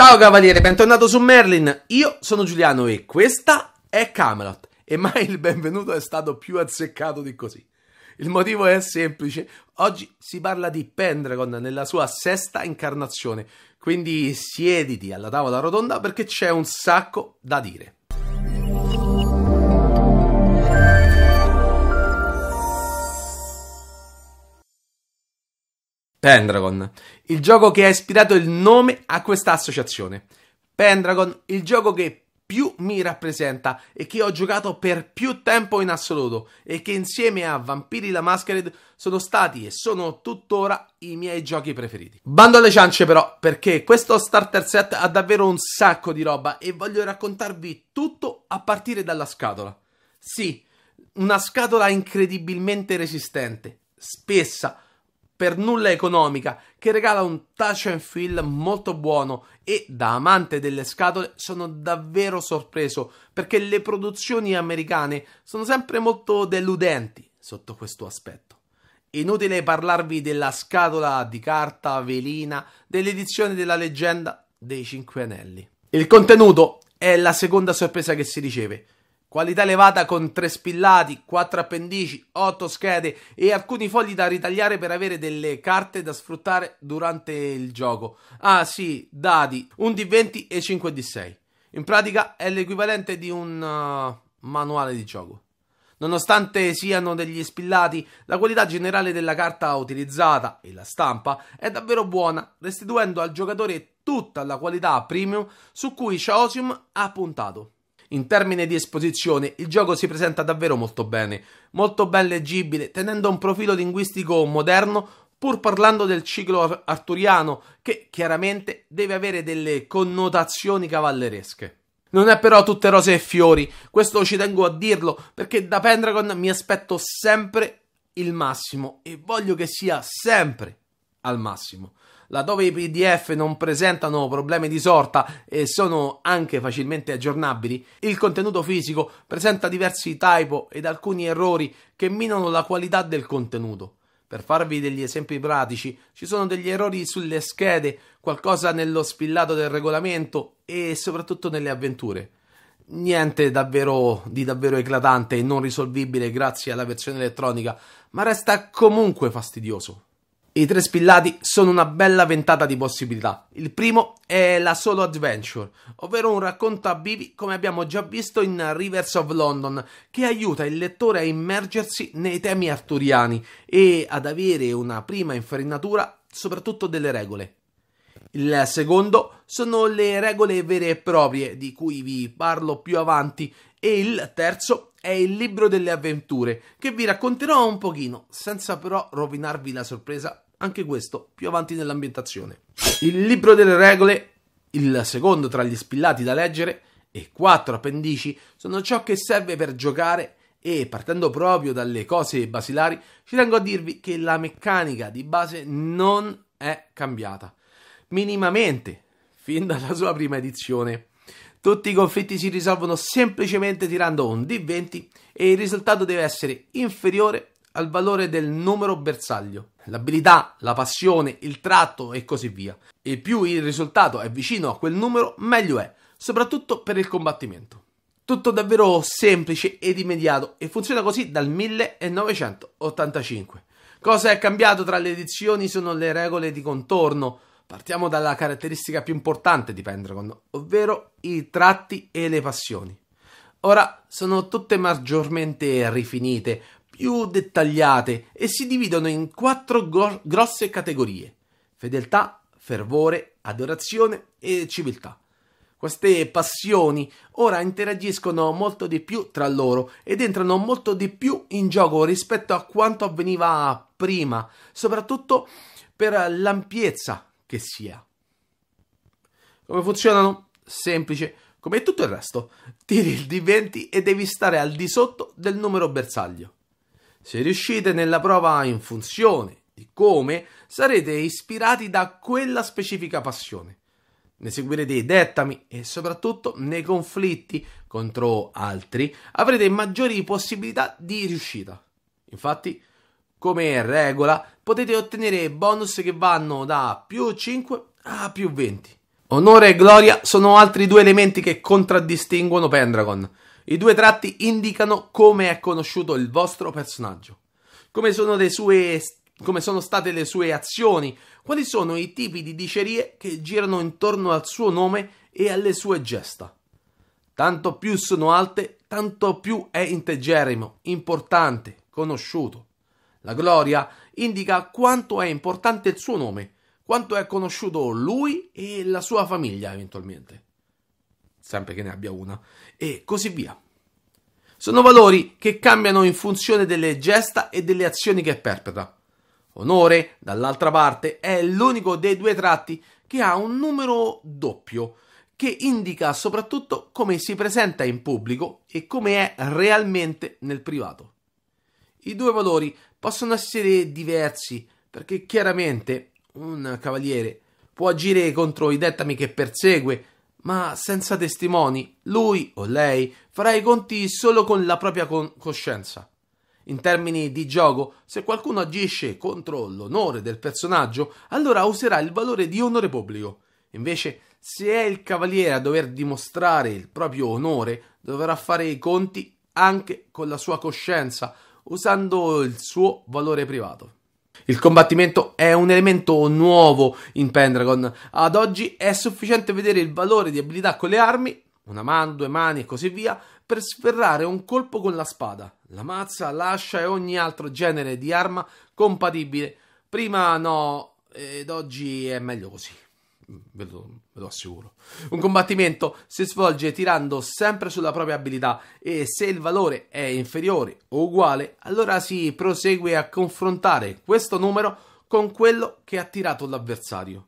Ciao cavaliere, bentornato su Merlin. Io sono Giuliano e questa è Camelot. E mai il benvenuto è stato più azzeccato di così. Il motivo è semplice. Oggi si parla di Pendragon nella sua sesta incarnazione. Quindi siediti alla tavola rotonda perché c'è un sacco da dire. Pendragon, il gioco che ha ispirato il nome a questa associazione. Pendragon, il gioco che più mi rappresenta e che ho giocato per più tempo in assoluto e che insieme a Vampiri la Masquerade sono stati e sono tuttora i miei giochi preferiti. Bando alle ciance però perché questo starter set ha davvero un sacco di roba e voglio raccontarvi tutto a partire dalla scatola. Sì, una scatola incredibilmente resistente, spessa, per nulla economica che regala un touch and feel molto buono e da amante delle scatole sono davvero sorpreso perché le produzioni americane sono sempre molto deludenti sotto questo aspetto. Inutile parlarvi della scatola di carta velina dell'edizione della leggenda dei Cinque Anelli. Il contenuto è la seconda sorpresa che si riceve. Qualità elevata con tre spillati, quattro appendici, otto schede e alcuni fogli da ritagliare per avere delle carte da sfruttare durante il gioco. Ah sì, dadi, 1 d 20 e 5 d 6. In pratica è l'equivalente di un uh, manuale di gioco. Nonostante siano degli spillati, la qualità generale della carta utilizzata e la stampa è davvero buona, restituendo al giocatore tutta la qualità premium su cui Chaosium ha puntato. In termini di esposizione, il gioco si presenta davvero molto bene, molto ben leggibile, tenendo un profilo linguistico moderno, pur parlando del ciclo arturiano, che chiaramente deve avere delle connotazioni cavalleresche. Non è però tutte rose e fiori, questo ci tengo a dirlo, perché da Pendragon mi aspetto sempre il massimo e voglio che sia sempre al massimo laddove i PDF non presentano problemi di sorta e sono anche facilmente aggiornabili, il contenuto fisico presenta diversi typo ed alcuni errori che minano la qualità del contenuto. Per farvi degli esempi pratici, ci sono degli errori sulle schede, qualcosa nello spillato del regolamento e soprattutto nelle avventure. Niente davvero di davvero eclatante e non risolvibile grazie alla versione elettronica, ma resta comunque fastidioso. I tre spillati sono una bella ventata di possibilità. Il primo è la solo adventure, ovvero un racconto a vivi come abbiamo già visto in Rivers of London, che aiuta il lettore a immergersi nei temi arturiani e ad avere una prima infarinatura soprattutto delle regole. Il secondo sono le regole vere e proprie, di cui vi parlo più avanti, e il terzo è il libro delle avventure, che vi racconterò un pochino, senza però rovinarvi la sorpresa anche questo più avanti nell'ambientazione. Il libro delle regole, il secondo tra gli spillati da leggere, e quattro appendici sono ciò che serve per giocare e partendo proprio dalle cose basilari ci tengo a dirvi che la meccanica di base non è cambiata minimamente fin dalla sua prima edizione. Tutti i conflitti si risolvono semplicemente tirando un D20 e il risultato deve essere inferiore al valore del numero bersaglio l'abilità, la passione, il tratto e così via. E più il risultato è vicino a quel numero, meglio è, soprattutto per il combattimento. Tutto davvero semplice ed immediato e funziona così dal 1985. Cosa è cambiato tra le edizioni sono le regole di contorno. Partiamo dalla caratteristica più importante di Pendragon, ovvero i tratti e le passioni. Ora sono tutte maggiormente rifinite, più dettagliate e si dividono in quattro gro- grosse categorie: fedeltà, fervore, adorazione e civiltà. Queste passioni ora interagiscono molto di più tra loro ed entrano molto di più in gioco rispetto a quanto avveniva prima, soprattutto per l'ampiezza che si Come funzionano? Semplice, come tutto il resto. Tiri il D20 e devi stare al di sotto del numero bersaglio. Se riuscite nella prova in funzione di come, sarete ispirati da quella specifica passione. Ne seguirete i dettami e soprattutto nei conflitti contro altri avrete maggiori possibilità di riuscita. Infatti, come regola, potete ottenere bonus che vanno da più 5 a più 20. Onore e gloria sono altri due elementi che contraddistinguono Pendragon. I due tratti indicano come è conosciuto il vostro personaggio, come sono, sue, come sono state le sue azioni, quali sono i tipi di dicerie che girano intorno al suo nome e alle sue gesta. Tanto più sono alte, tanto più è integerrimo, importante, conosciuto. La gloria indica quanto è importante il suo nome, quanto è conosciuto lui e la sua famiglia eventualmente sempre che ne abbia una, e così via. Sono valori che cambiano in funzione delle gesta e delle azioni che perpetra. Onore, dall'altra parte, è l'unico dei due tratti che ha un numero doppio, che indica soprattutto come si presenta in pubblico e come è realmente nel privato. I due valori possono essere diversi perché chiaramente un cavaliere può agire contro i dettami che persegue ma senza testimoni, lui o lei farà i conti solo con la propria con- coscienza. In termini di gioco, se qualcuno agisce contro l'onore del personaggio, allora userà il valore di onore pubblico. Invece, se è il cavaliere a dover dimostrare il proprio onore, dovrà fare i conti anche con la sua coscienza, usando il suo valore privato. Il combattimento è un elemento nuovo in Pendragon. Ad oggi è sufficiente vedere il valore di abilità con le armi, una mano, due mani e così via, per sferrare un colpo con la spada, la mazza, l'ascia e ogni altro genere di arma compatibile. Prima no, ed oggi è meglio così ve lo, ve lo, assicuro. Un combattimento si svolge tirando sempre sulla propria abilità e se il valore è inferiore o uguale, allora si prosegue a confrontare questo numero con quello che ha tirato l'avversario.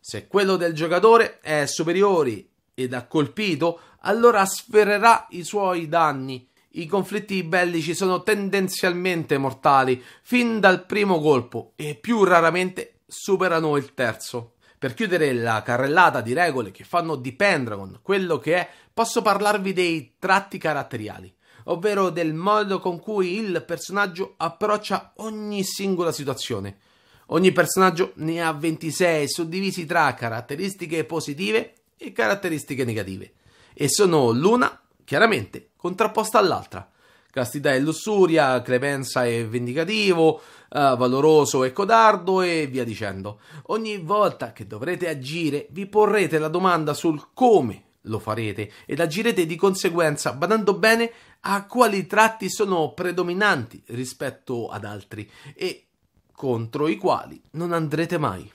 Se quello del giocatore è superiore ed ha colpito, allora sferrerà i suoi danni. I conflitti bellici sono tendenzialmente mortali fin dal primo colpo e più raramente superano il terzo per chiudere la carrellata di regole che fanno di Pendragon quello che è, posso parlarvi dei tratti caratteriali, ovvero del modo con cui il personaggio approccia ogni singola situazione. Ogni personaggio ne ha 26 suddivisi tra caratteristiche positive e caratteristiche negative e sono l'una chiaramente contrapposta all'altra castità e lussuria, clemenza e vendicativo, Uh, valoroso e codardo e via dicendo. Ogni volta che dovrete agire, vi porrete la domanda sul come lo farete ed agirete di conseguenza badando bene a quali tratti sono predominanti rispetto ad altri e contro i quali non andrete mai.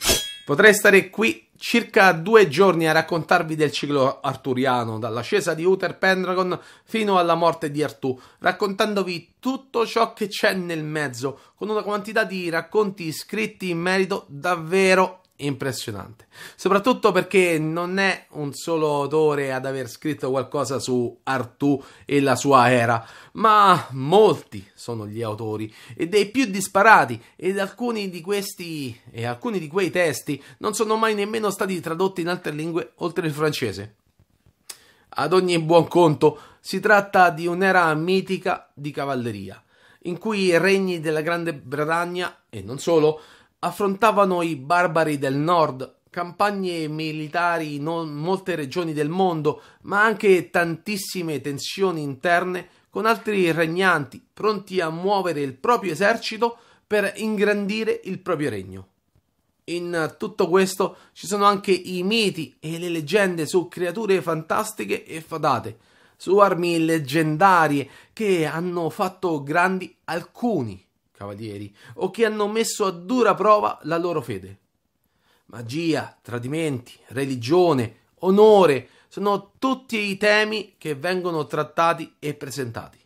Potrei stare qui circa due giorni a raccontarvi del ciclo arturiano, dall'ascesa di Uther Pendragon fino alla morte di Artù, raccontandovi tutto ciò che c'è nel mezzo, con una quantità di racconti scritti in merito davvero impressionante. Soprattutto perché non è un solo autore ad aver scritto qualcosa su Artù e la sua era, ma molti sono gli autori e dei più disparati ed alcuni di questi e alcuni di quei testi non sono mai nemmeno stati tradotti in altre lingue oltre il francese. Ad ogni buon conto, si tratta di un'era mitica di cavalleria, in cui i regni della Grande Bretagna, e non solo, affrontavano i barbari del nord, campagne militari in molte regioni del mondo, ma anche tantissime tensioni interne con altri regnanti pronti a muovere il proprio esercito per ingrandire il proprio regno. In tutto questo ci sono anche i miti e le leggende su creature fantastiche e fatate, su armi leggendarie che hanno fatto grandi alcuni cavalieri, o che hanno messo a dura prova la loro fede. Magia, tradimenti, religione, onore sono tutti i temi che vengono trattati e presentati.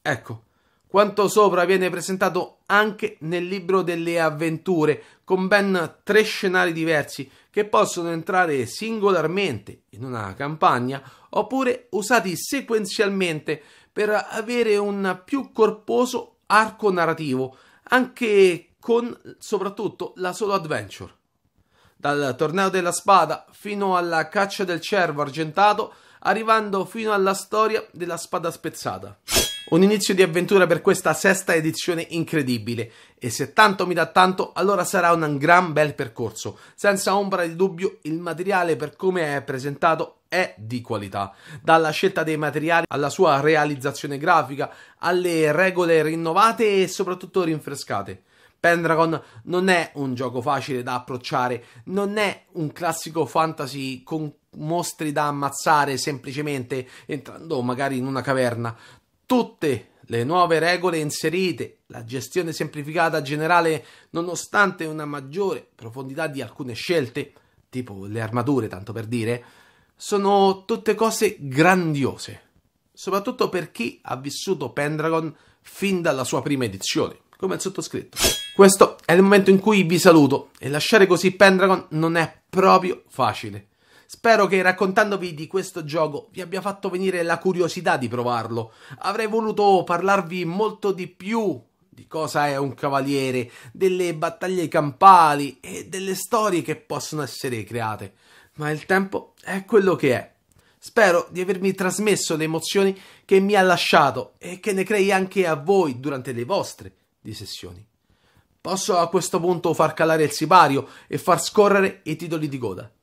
Ecco, quanto sopra viene presentato anche nel libro delle avventure, con ben tre scenari diversi che possono entrare singolarmente in una campagna oppure usati sequenzialmente per avere un più corposo arco narrativo, anche con soprattutto la solo adventure. Dal torneo della spada fino alla caccia del cervo argentato, arrivando fino alla storia della spada spezzata. Un inizio di avventura per questa sesta edizione incredibile e se tanto mi dà tanto allora sarà un gran bel percorso. Senza ombra di dubbio il materiale per come è presentato è di qualità, dalla scelta dei materiali alla sua realizzazione grafica, alle regole rinnovate e soprattutto rinfrescate. Pendragon non è un gioco facile da approcciare, non è un classico fantasy con mostri da ammazzare semplicemente entrando magari in una caverna. Tutte le nuove regole inserite, la gestione semplificata generale, nonostante una maggiore profondità di alcune scelte, tipo le armature, tanto per dire, sono tutte cose grandiose, soprattutto per chi ha vissuto Pendragon fin dalla sua prima edizione, come il sottoscritto. Questo è il momento in cui vi saluto e lasciare così Pendragon non è proprio facile. Spero che raccontandovi di questo gioco vi abbia fatto venire la curiosità di provarlo. Avrei voluto parlarvi molto di più di cosa è un cavaliere, delle battaglie campali e delle storie che possono essere create ma il tempo è quello che è. Spero di avermi trasmesso le emozioni che mi ha lasciato e che ne crei anche a voi durante le vostre dissessioni. Posso a questo punto far calare il sipario e far scorrere i titoli di coda.